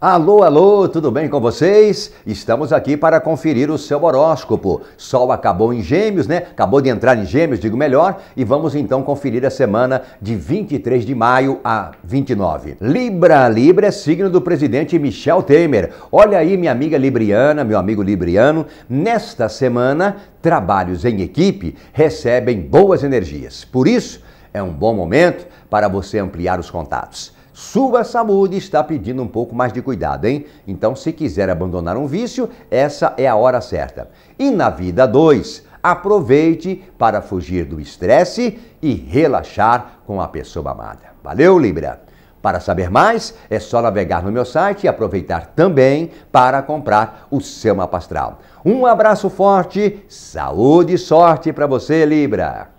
Alô, alô, tudo bem com vocês? Estamos aqui para conferir o seu horóscopo. Sol acabou em Gêmeos, né? Acabou de entrar em Gêmeos, digo melhor, e vamos então conferir a semana de 23 de maio a 29. Libra, Libra é signo do presidente Michel Temer. Olha aí, minha amiga libriana, meu amigo libriano, nesta semana, trabalhos em equipe recebem boas energias. Por isso, é um bom momento para você ampliar os contatos. Sua saúde está pedindo um pouco mais de cuidado, hein? Então, se quiser abandonar um vício, essa é a hora certa. E na vida 2, aproveite para fugir do estresse e relaxar com a pessoa amada. Valeu, Libra! Para saber mais, é só navegar no meu site e aproveitar também para comprar o seu mapa astral. Um abraço forte, saúde e sorte para você, Libra!